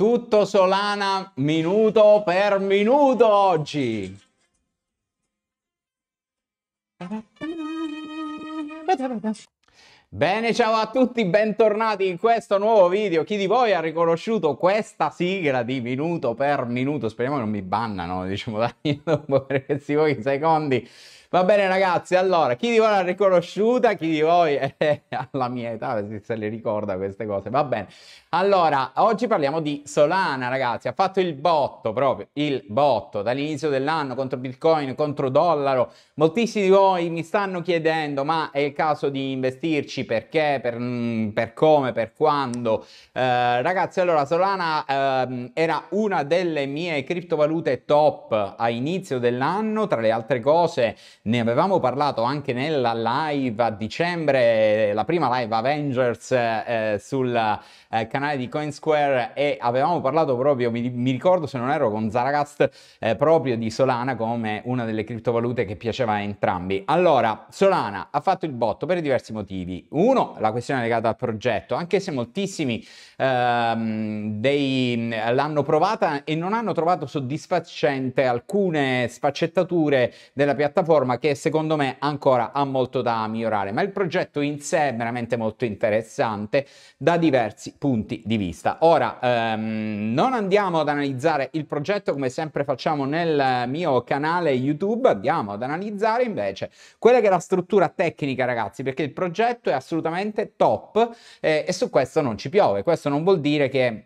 Tutto Solana minuto per minuto oggi. Bene, ciao a tutti, bentornati in questo nuovo video. Chi di voi ha riconosciuto questa sigla di minuto per minuto? Speriamo che non mi bannano, diciamo, dai, dopo 6 secondi. Va bene ragazzi, allora, chi di voi l'ha riconosciuta, chi di voi è alla mia età, se le ricorda queste cose, va bene. Allora, oggi parliamo di Solana ragazzi, ha fatto il botto proprio, il botto, dall'inizio dell'anno contro Bitcoin, contro dollaro. Moltissimi di voi mi stanno chiedendo, ma è il caso di investirci, perché, per, mm, per come, per quando? Eh, ragazzi, allora, Solana eh, era una delle mie criptovalute top a inizio dell'anno, tra le altre cose ne avevamo parlato anche nella live a dicembre, la prima live Avengers eh, sul eh, canale di Coinsquare e avevamo parlato proprio, mi, mi ricordo se non ero con Zaragast, eh, proprio di Solana come una delle criptovalute che piaceva a entrambi. Allora, Solana ha fatto il botto per diversi motivi. Uno, la questione legata al progetto, anche se moltissimi ehm, dei, l'hanno provata e non hanno trovato soddisfacente alcune sfaccettature della piattaforma che secondo me ancora ha molto da migliorare, ma il progetto in sé è veramente molto interessante da diversi punti di vista. Ora, ehm, non andiamo ad analizzare il progetto come sempre facciamo nel mio canale YouTube, andiamo ad analizzare invece quella che è la struttura tecnica, ragazzi, perché il progetto è assolutamente top eh, e su questo non ci piove. Questo non vuol dire che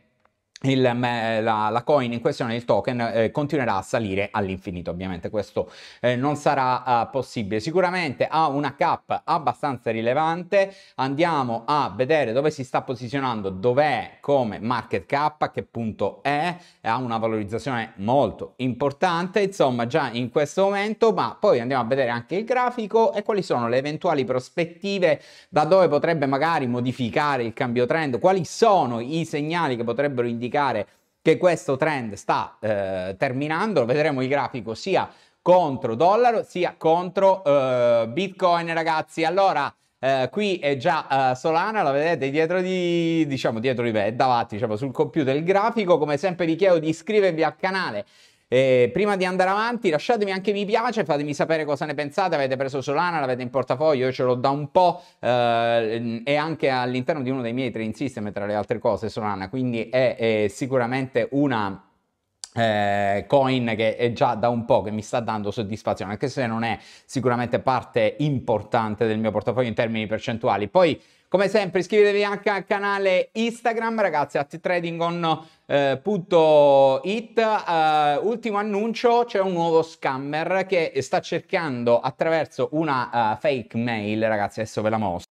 il, la, la, coin in questione, il token, eh, continuerà a salire all'infinito. Ovviamente questo eh, non sarà uh, possibile. Sicuramente ha una cap abbastanza rilevante. Andiamo a vedere dove si sta posizionando, dov'è come market cap, a che punto è. Ha una valorizzazione molto importante, insomma, già in questo momento. Ma poi andiamo a vedere anche il grafico e quali sono le eventuali prospettive da dove potrebbe magari modificare il cambio trend, quali sono i segnali che potrebbero indicare indicare che questo trend sta eh, terminando, vedremo il grafico sia contro dollaro sia contro eh, bitcoin ragazzi. Allora, Uh, qui è già uh, Solana, la vedete dietro di, diciamo, dietro di me, davanti, diciamo, sul computer il grafico. Come sempre vi chiedo di iscrivervi al canale e prima di andare avanti, lasciatemi anche mi piace, fatemi sapere cosa ne pensate. Avete preso Solana, l'avete in portafoglio, io ce l'ho da un po'. Eh, è anche all'interno di uno dei miei trading system, tra le altre cose, Solana. Quindi è, è sicuramente una. Eh, coin che è già da un po' che mi sta dando soddisfazione, anche se non è sicuramente parte importante del mio portafoglio in termini percentuali. Poi come sempre iscrivetevi anche al canale Instagram ragazzi, at tradingon.it. Eh, eh, ultimo annuncio, c'è un nuovo scammer che sta cercando attraverso una uh, fake mail, ragazzi adesso ve la mostro.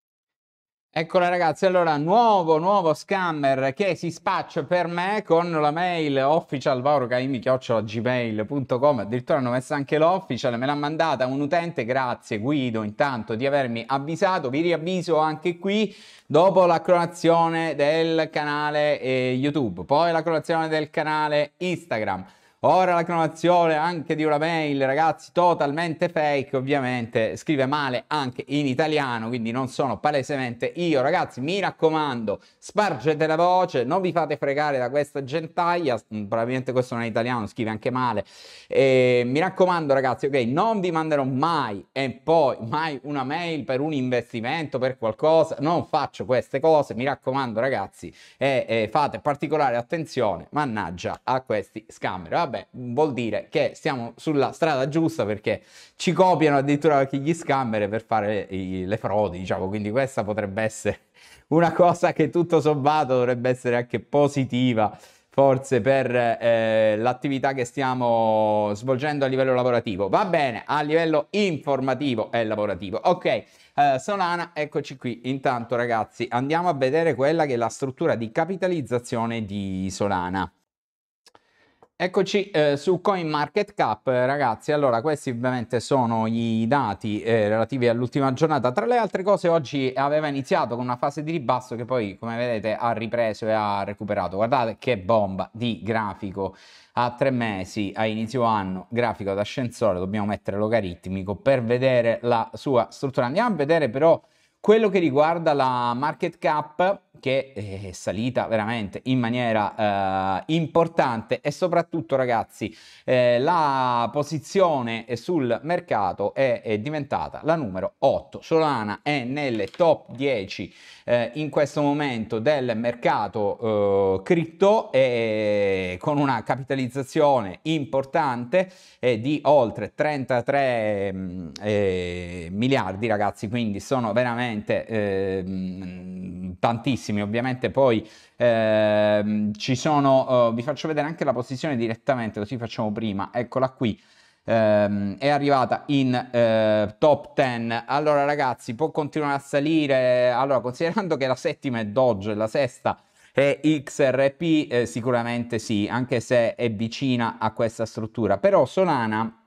Eccola ragazzi, allora nuovo, nuovo scammer che si spaccia per me con la mail officialvaurocaimi.gmail.com addirittura hanno messo anche l'official, me l'ha mandata un utente, grazie Guido intanto di avermi avvisato, vi riavviso anche qui dopo la clonazione del canale eh, YouTube, poi la clonazione del canale Instagram Ora la clonazione anche di una mail, ragazzi, totalmente fake, ovviamente scrive male anche in italiano, quindi non sono palesemente io. Ragazzi, mi raccomando, spargete la voce, non vi fate fregare da questa gentaglia, mm, probabilmente questo non è italiano, scrive anche male. E, mi raccomando, ragazzi, ok, non vi manderò mai e poi mai una mail per un investimento, per qualcosa, non faccio queste cose, mi raccomando, ragazzi, e, e fate particolare attenzione, mannaggia, a questi scammer. Va vabbè, vuol dire che siamo sulla strada giusta perché ci copiano addirittura anche gli scammer per fare le, le frodi, diciamo, quindi questa potrebbe essere una cosa che tutto sommato dovrebbe essere anche positiva forse per eh, l'attività che stiamo svolgendo a livello lavorativo. Va bene, a livello informativo e lavorativo. Ok, eh, Solana, eccoci qui. Intanto ragazzi, andiamo a vedere quella che è la struttura di capitalizzazione di Solana. Eccoci eh, su CoinMarketCap, eh, ragazzi. Allora, questi ovviamente sono i dati eh, relativi all'ultima giornata. Tra le altre cose, oggi aveva iniziato con una fase di ribasso che poi, come vedete, ha ripreso e ha recuperato. Guardate che bomba di grafico a tre mesi a inizio anno, grafico d'ascensore, dobbiamo mettere logaritmico per vedere la sua struttura. Andiamo a vedere però quello che riguarda la market cap che eh, è salita veramente in maniera eh, importante e soprattutto ragazzi eh, la posizione sul mercato è, è, diventata la numero 8 Solana è nelle top 10 eh, in questo momento del mercato eh, cripto e con una capitalizzazione importante eh, di oltre 33 mm, miliardi ragazzi quindi sono veramente ehm, tantissimi bellissimi, ovviamente poi eh, ci sono, eh, vi faccio vedere anche la posizione direttamente, così facciamo prima, eccola qui. Ehm, è arrivata in eh, top 10 allora ragazzi può continuare a salire allora considerando che la settima è Dodge la sesta è XRP eh, sicuramente sì, anche se è vicina a questa struttura, però Solana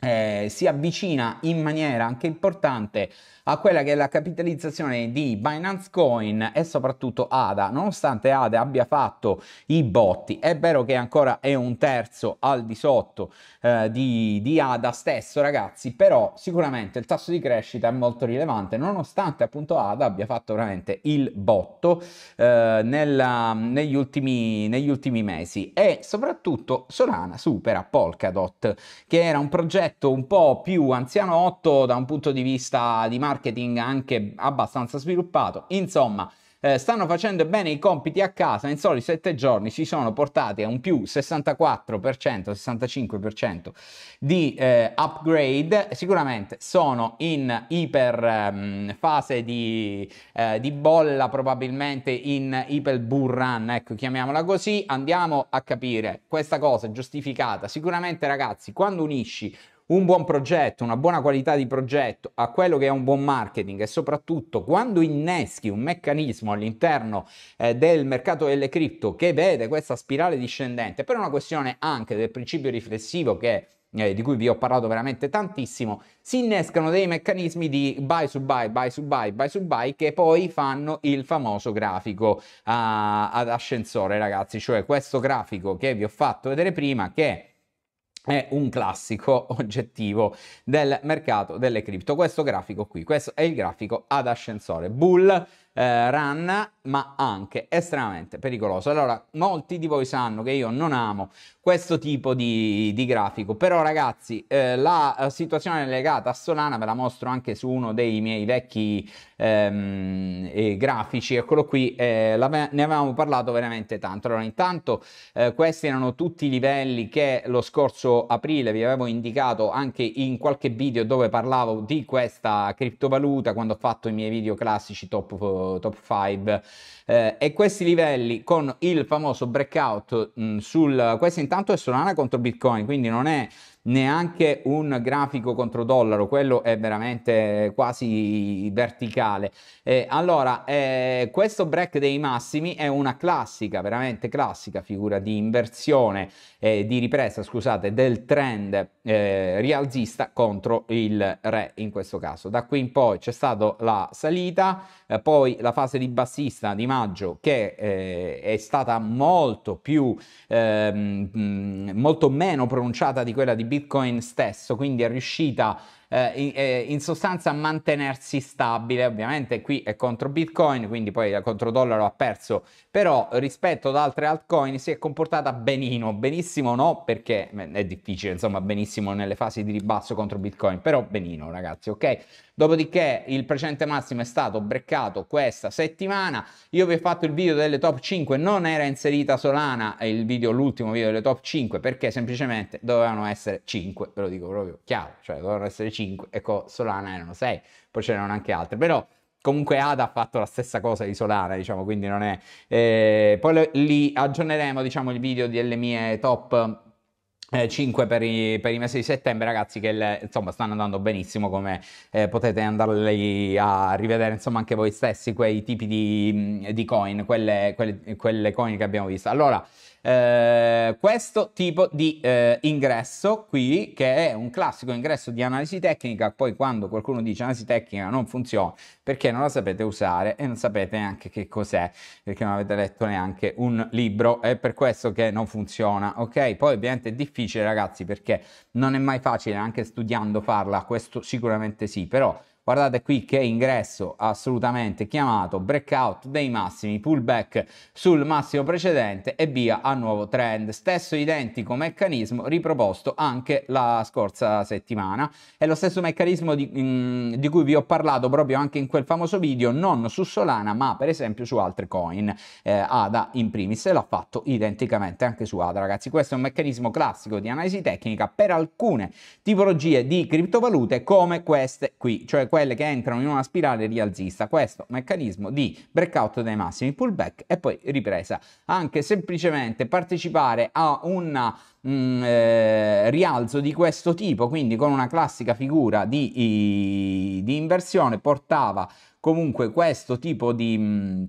eh, si avvicina in maniera anche importante a quella che è la capitalizzazione di Binance Coin e soprattutto ADA. Nonostante ADA abbia fatto i botti, è vero che ancora è un terzo al di sotto eh, di, di, ADA stesso, ragazzi, però sicuramente il tasso di crescita è molto rilevante, nonostante appunto ADA abbia fatto veramente il botto eh, nella, negli, ultimi, negli ultimi mesi. E soprattutto Solana supera Polkadot, che era un progetto progetto un po' più anzianotto da un punto di vista di marketing anche abbastanza sviluppato. Insomma, eh, stanno facendo bene i compiti a casa, in soli sette giorni si sono portati a un più 64%, 65% di eh, upgrade, sicuramente sono in iper ehm, fase di, eh, di, bolla, probabilmente in iper bull run, ecco chiamiamola così, andiamo a capire questa cosa giustificata, sicuramente ragazzi quando unisci un buon progetto, una buona qualità di progetto, a quello che è un buon marketing e soprattutto quando inneschi un meccanismo all'interno eh, del mercato delle cripto che vede questa spirale discendente per una questione anche del principio riflessivo che eh, di cui vi ho parlato veramente tantissimo, si innescano dei meccanismi di buy su buy, buy su buy, buy su buy che poi fanno il famoso grafico uh, ad ascensore, ragazzi, cioè questo grafico che vi ho fatto vedere prima che è un classico oggettivo del mercato delle cripto. Questo grafico qui, questo è il grafico ad ascensore. Bull eh, run, ma anche estremamente pericoloso. Allora, molti di voi sanno che io non amo questo tipo di, di grafico, però ragazzi, eh, la eh, situazione legata a Solana ve la mostro anche su uno dei miei vecchi ehm, eh, grafici, eccolo qui, eh, la, ne avevamo parlato veramente tanto. Allora, intanto eh, questi erano tutti i livelli che lo scorso aprile vi avevo indicato anche in qualche video dove parlavo di questa criptovaluta quando ho fatto i miei video classici top top, 5. Eh, e questi livelli con il famoso breakout mh, sul... Questo intanto è Solana contro Bitcoin, quindi non è neanche un grafico contro dollaro, quello è veramente quasi verticale. Eh, allora, eh, questo break dei massimi è una classica, veramente classica figura di inversione, eh, di ripresa, scusate, del trend eh, rialzista contro il re in questo caso. Da qui in poi c'è stata la salita, eh, poi la fase di bassista di maggio che eh, è stata molto più, ehm, molto meno pronunciata di quella di B. Bitcoin stesso, quindi è riuscita eh, eh, in sostanza mantenersi stabile. Ovviamente qui è contro Bitcoin, quindi poi contro dollaro ha perso, però rispetto ad altre altcoin si è comportata benino, benissimo no, perché è difficile, insomma, benissimo nelle fasi di ribasso contro Bitcoin, però benino ragazzi, ok? Dopodiché il precedente massimo è stato breccato questa settimana. Io vi ho fatto il video delle top 5, non era inserita Solana il video, l'ultimo video delle top 5, perché semplicemente dovevano essere 5, ve lo dico proprio chiaro, cioè dovevano essere 5, ecco Solana erano 6, poi c'erano anche altre, però comunque ADA ha fatto la stessa cosa di Solana, diciamo, quindi non è... Eh, poi li aggiorneremo, diciamo, il video delle mie top eh, 5 per i, per i, mesi di settembre, ragazzi, che le, insomma stanno andando benissimo, come eh, potete andarli a rivedere insomma anche voi stessi quei tipi di, di coin, quelle, quelle, quelle, coin che abbiamo visto. Allora, eh, questo tipo di eh, ingresso qui, che è un classico ingresso di analisi tecnica, poi quando qualcuno dice analisi tecnica non funziona perché non la sapete usare e non sapete neanche che cos'è, perché non avete letto neanche un libro, è per questo che non funziona, ok? Poi ovviamente è difficile difficile ragazzi perché non è mai facile anche studiando farla, questo sicuramente sì, però Guardate qui che ingresso assolutamente chiamato, breakout dei massimi, pullback sul massimo precedente e via a nuovo trend. Stesso identico meccanismo riproposto anche la scorsa settimana. È lo stesso meccanismo di, mm, di cui vi ho parlato proprio anche in quel famoso video, non su Solana ma per esempio su altre coin, eh, ADA in primis, e l'ha fatto identicamente anche su ADA ragazzi. Questo è un meccanismo classico di analisi tecnica per alcune tipologie di criptovalute come queste qui, cioè quelle che entrano in una spirale rialzista. Questo meccanismo di breakout dei massimi, pullback e poi ripresa. Anche semplicemente partecipare a un mm, eh, rialzo di questo tipo, quindi con una classica figura di, di inversione, portava comunque questo tipo di... Mh, mm,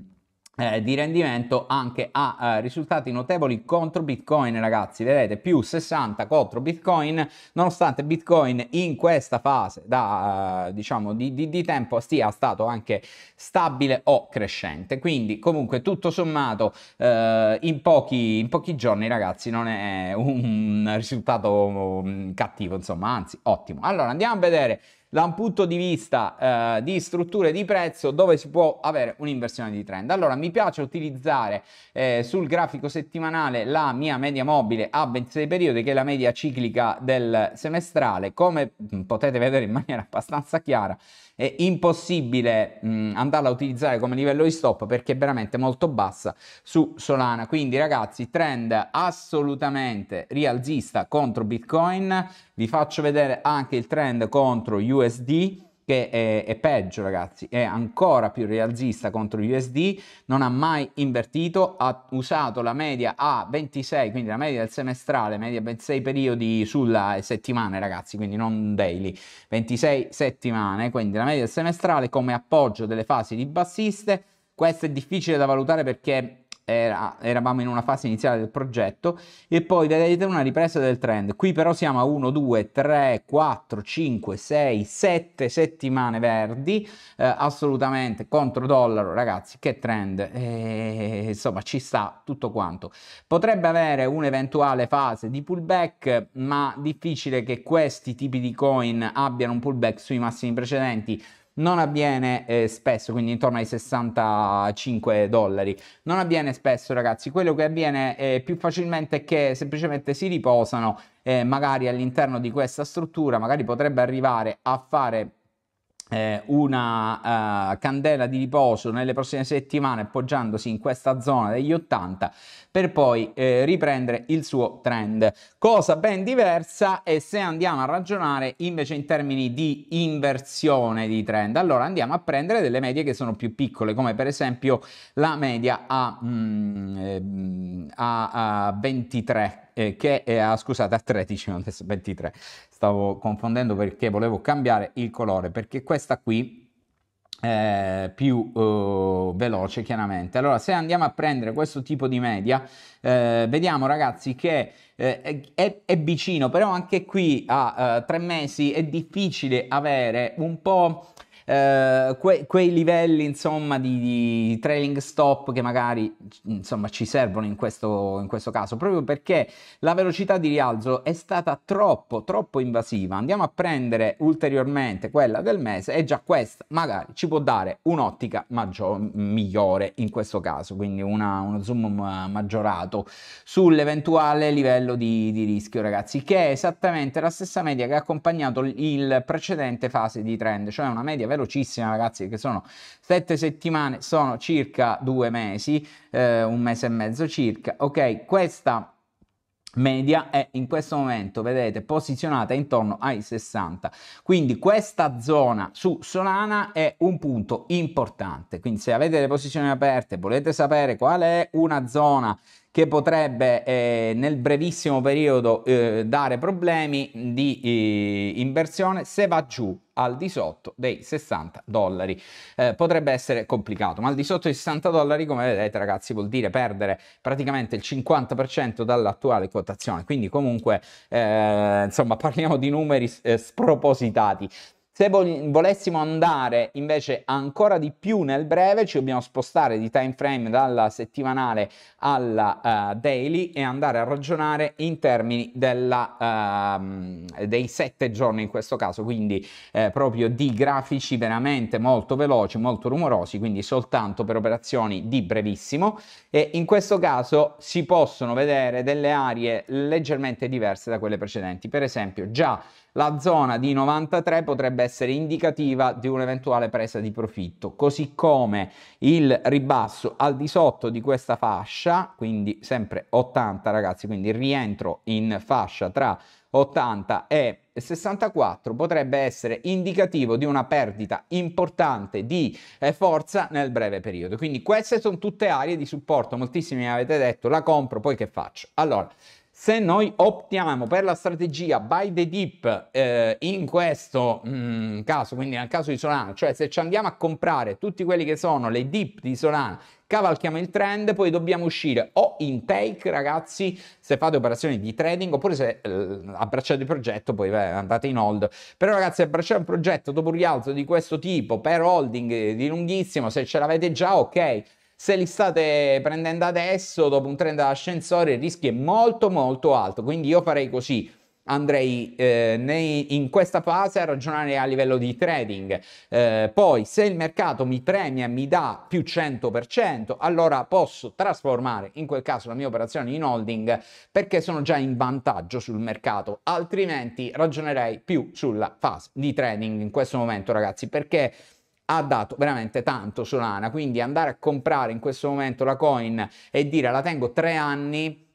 eh, di rendimento anche a eh, risultati notevoli contro Bitcoin, ragazzi. Vedete più 60 contro Bitcoin, nonostante Bitcoin in questa fase da eh, diciamo di, di, di, tempo sia stato anche stabile o crescente. Quindi, comunque, tutto sommato, eh, in pochi, in, pochi, giorni, ragazzi, non è un risultato mm, cattivo, insomma, anzi, ottimo. Allora andiamo a vedere da un punto di vista eh, di strutture di prezzo dove si può avere un'inversione di trend. Allora mi piace utilizzare eh, sul grafico settimanale la mia media mobile a 26 periodi che è la media ciclica del semestrale, come mm, potete vedere in maniera abbastanza chiara è impossibile mh, mm, andarla a utilizzare come livello di stop perché è veramente molto bassa su Solana. Quindi ragazzi, trend assolutamente rialzista contro Bitcoin. Vi faccio vedere anche il trend contro USD USD che è, è, peggio ragazzi, è ancora più rialzista contro gli USD, non ha mai invertito, ha usato la media A26, quindi la media del semestrale, media 26 periodi sulla settimane ragazzi, quindi non daily, 26 settimane, quindi la media del semestrale come appoggio delle fasi di bassiste, questo è difficile da valutare perché era, eravamo in una fase iniziale del progetto e poi vedete una ripresa del trend. Qui però siamo a 1, 2, 3, 4, 5, 6, 7 settimane verdi, eh, assolutamente contro dollaro, ragazzi, che trend, eh, insomma ci sta tutto quanto. Potrebbe avere un'eventuale fase di pullback, ma difficile che questi tipi di coin abbiano un pullback sui massimi precedenti non avviene eh, spesso, quindi intorno ai 65 dollari. Non avviene spesso, ragazzi. Quello che avviene eh, più facilmente è che semplicemente si riposano eh, magari all'interno di questa struttura, magari potrebbe arrivare a fare eh, una uh, candela di riposo nelle prossime settimane appoggiandosi in questa zona degli 80 per poi eh, riprendere il suo trend cosa ben diversa e se andiamo a ragionare invece in termini di inversione di trend allora andiamo a prendere delle medie che sono più piccole come per esempio la media a, mm, ehm, a, a 23 eh, che è, ah, scusate, a 13, non adesso 23. Stavo confondendo perché volevo cambiare il colore, perché questa qui è eh, più eh, veloce chiaramente allora se andiamo a prendere questo tipo di media eh, vediamo ragazzi che eh, è, è, vicino però anche qui a tre mesi è difficile avere un po' Eh, que- quei livelli insomma di, di, trailing stop che magari insomma ci servono in questo, in questo caso proprio perché la velocità di rialzo è stata troppo troppo invasiva andiamo a prendere ulteriormente quella del mese e già questa magari ci può dare un'ottica maggiore migliore in questo caso quindi una, uno zoom ma- maggiorato sull'eventuale livello di, di rischio ragazzi che è esattamente la stessa media che ha accompagnato il precedente fase di trend cioè una media veloce velocissima ragazzi che sono sette settimane, sono circa due mesi, eh, un mese e mezzo circa, ok? Questa media è in questo momento, vedete, posizionata intorno ai 60. Quindi questa zona su Solana è un punto importante. Quindi se avete le posizioni aperte, volete sapere qual è una zona che potrebbe eh, nel brevissimo periodo eh, dare problemi di eh, inversione, se va giù al di sotto dei 60 dollari. Eh, potrebbe essere complicato, ma al di sotto dei 60 dollari, come vedete ragazzi, vuol dire perdere praticamente il 50% dall'attuale quotazione. Quindi comunque, eh, insomma, parliamo di numeri eh, spropositati. Se vol- volessimo andare invece ancora di più nel breve, ci dobbiamo spostare di time frame dalla settimanale alla uh, daily e andare a ragionare in termini della, uh, dei sette giorni in questo caso, quindi eh, proprio di grafici veramente molto veloci, molto rumorosi, quindi soltanto per operazioni di brevissimo e in questo caso si possono vedere delle aree leggermente diverse da quelle precedenti. Per esempio, già la zona di 93 potrebbe essere indicativa di un'eventuale presa di profitto, così come il ribasso al di sotto di questa fascia, quindi sempre 80 ragazzi, quindi il rientro in fascia tra 80 e 64 potrebbe essere indicativo di una perdita importante di eh, forza nel breve periodo. Quindi queste sono tutte aree di supporto, moltissime mi avete detto la compro, poi che faccio? Allora, se noi optiamo per la strategia buy the dip eh, in questo mm, caso, quindi nel caso di Solana, cioè se ci andiamo a comprare tutti quelli che sono le dip di Solana, cavalchiamo il trend, poi dobbiamo uscire o in take, ragazzi, se fate operazioni di trading, oppure se eh, abbracciate il progetto, poi beh, andate in hold. Però ragazzi, abbracciare un progetto dopo un rialzo di questo tipo per holding eh, di lunghissimo, se ce l'avete già, ok, se li state prendendo adesso, dopo un trend ascensore, il rischio è molto molto alto. Quindi io farei così andrei eh, nei, in questa fase a ragionare a livello di trading. Eh, poi se il mercato mi premia, e mi dà più 100%, allora posso trasformare in quel caso la mia operazione in holding perché sono già in vantaggio sul mercato, altrimenti ragionerei più sulla fase di trading in questo momento ragazzi perché ha dato veramente tanto Solana, quindi andare a comprare in questo momento la coin e dire la tengo tre anni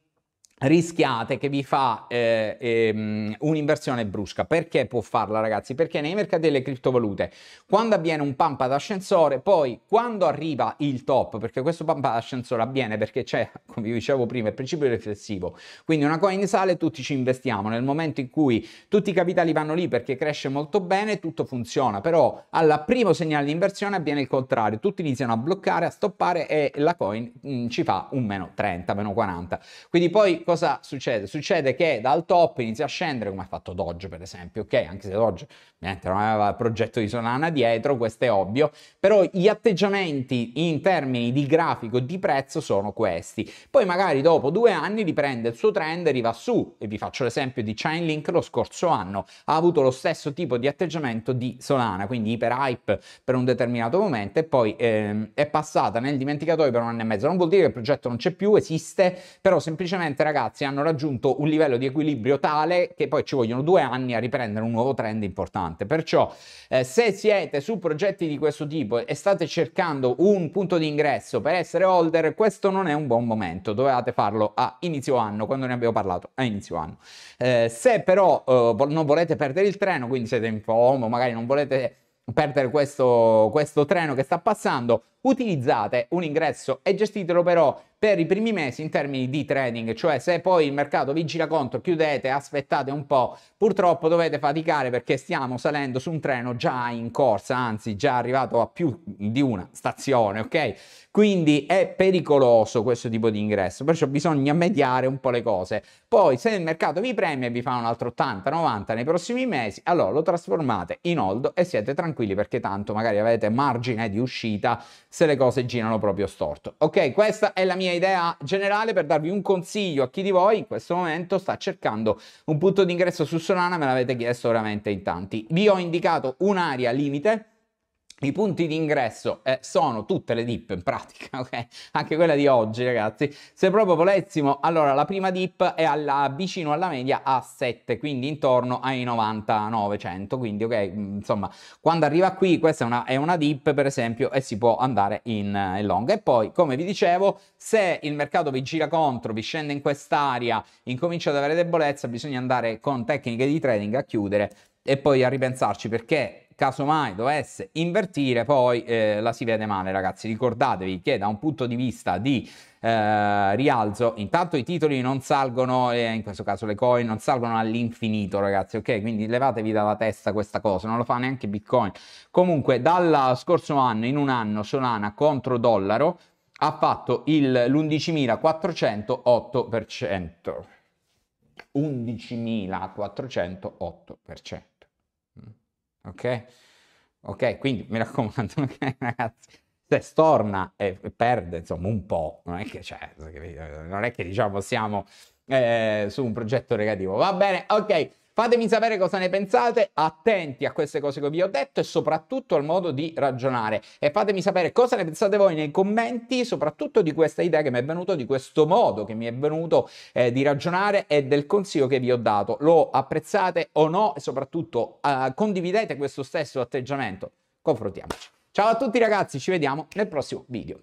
rischiate che vi fa eh, ehm, un'inversione brusca. Perché può farla, ragazzi? Perché nei mercati delle criptovalute, quando avviene un pump ad ascensore, poi quando arriva il top, perché questo pump ad ascensore avviene perché c'è, come vi dicevo prima, il principio riflessivo. Quindi una coin sale, tutti ci investiamo. Nel momento in cui tutti i capitali vanno lì perché cresce molto bene, tutto funziona. Però al primo segnale di inversione avviene il contrario. Tutti iniziano a bloccare, a stoppare e la coin mh, mm, ci fa un meno 30, meno 40. Quindi poi cosa succede? Succede che dal top inizia a scendere, come ha fatto Doge per esempio, ok? Anche se Doge niente, non aveva il progetto di Solana dietro, questo è ovvio, però gli atteggiamenti in termini di grafico, di prezzo sono questi. Poi magari dopo due anni riprende il suo trend e riva su, e vi faccio l'esempio di Chainlink lo scorso anno, ha avuto lo stesso tipo di atteggiamento di Solana, quindi iper hype per un determinato momento e poi ehm, è passata nel dimenticatoio per un anno e mezzo. Non vuol dire che il progetto non c'è più, esiste, però semplicemente ragazzi ragazzi hanno raggiunto un livello di equilibrio tale che poi ci vogliono due anni a riprendere un nuovo trend importante. Perciò eh, se siete su progetti di questo tipo e state cercando un punto di ingresso per essere holder, questo non è un buon momento, dovevate farlo a inizio anno, quando ne abbiamo parlato a inizio anno. Eh, se però eh, non volete perdere il treno, quindi siete in FOMO, magari non volete perdere questo, questo treno che sta passando, utilizzate un ingresso e gestitelo però per i primi mesi in termini di trading, cioè se poi il mercato vi gira contro, chiudete, aspettate un po', purtroppo dovete faticare perché stiamo salendo su un treno già in corsa, anzi già arrivato a più di una stazione, ok? Quindi è pericoloso questo tipo di ingresso, perciò bisogna mediare un po' le cose. Poi se il mercato vi premia e vi fa un altro 80-90 nei prossimi mesi, allora lo trasformate in hold e siete tranquilli perché tanto magari avete margine di uscita se le cose girano proprio storto. Ok, questa è la mia idea generale per darvi un consiglio a chi di voi in questo momento sta cercando un punto d'ingresso su Solana, me l'avete chiesto veramente in tanti. Vi ho indicato un'area limite i punti di ingresso eh, sono tutte le dip in pratica, ok? Anche quella di oggi, ragazzi. Se proprio volessimo, allora la prima dip è alla, vicino alla media a 7, quindi intorno ai 99-100. Quindi, ok, mm, insomma, quando arriva qui, questa è una, è una dip, per esempio, e si può andare in, eh, in long. E poi, come vi dicevo, se il mercato vi gira contro, vi scende in quest'area, incomincia ad avere debolezza, bisogna andare con tecniche di trading a chiudere e poi a ripensarci perché casomai dovesse invertire poi eh, la si vede male ragazzi ricordatevi che da un punto di vista di eh, rialzo intanto i titoli non salgono eh, in questo caso le coin non salgono all'infinito ragazzi ok quindi levatevi dalla testa questa cosa non lo fa neanche bitcoin comunque dal scorso anno in un anno Solana contro dollaro ha fatto il, l'11.408%. 11.408% ok? Ok, quindi mi raccomando, ragazzi, se storna e perde insomma un po', non è che, cioè, non è che diciamo siamo eh, su un progetto negativo, va bene, ok. Fatemi sapere cosa ne pensate, attenti a queste cose che vi ho detto e soprattutto al modo di ragionare. E fatemi sapere cosa ne pensate voi nei commenti, soprattutto di questa idea che mi è venuta, di questo modo che mi è venuto eh, di ragionare e del consiglio che vi ho dato. Lo apprezzate o no e soprattutto eh, condividete questo stesso atteggiamento. Confrontiamoci. Ciao a tutti ragazzi, ci vediamo nel prossimo video.